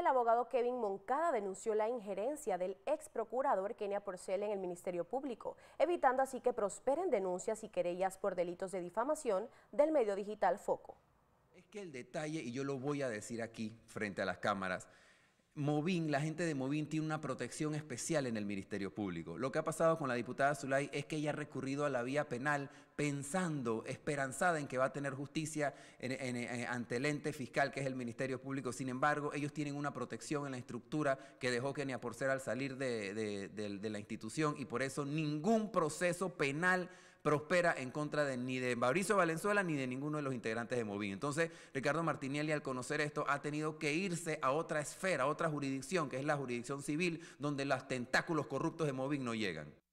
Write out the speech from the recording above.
el abogado Kevin Moncada denunció la injerencia del ex procurador Kenia Porcel en el Ministerio Público, evitando así que prosperen denuncias y querellas por delitos de difamación del medio digital Foco. Es que el detalle, y yo lo voy a decir aquí frente a las cámaras, Movín, la gente de Movín tiene una protección especial en el Ministerio Público. Lo que ha pasado con la diputada Zulay es que ella ha recurrido a la vía penal pensando, esperanzada en que va a tener justicia eh, ante el ente fiscal que es el Ministerio Público. Sin embargo, ellos tienen una protección en la estructura que dejó Kenia ser al salir ser al salir de la institución y por eso ningún proceso penal prospera en contra de, ni de Mauricio Valenzuela ni de ninguno de los integrantes de Movin. Entonces, Ricardo Martinelli, al conocer esto, ha tenido que irse a otra esfera, a otra jurisdicción, que es la jurisdicción civil, donde los tentáculos corruptos de Movin no llegan.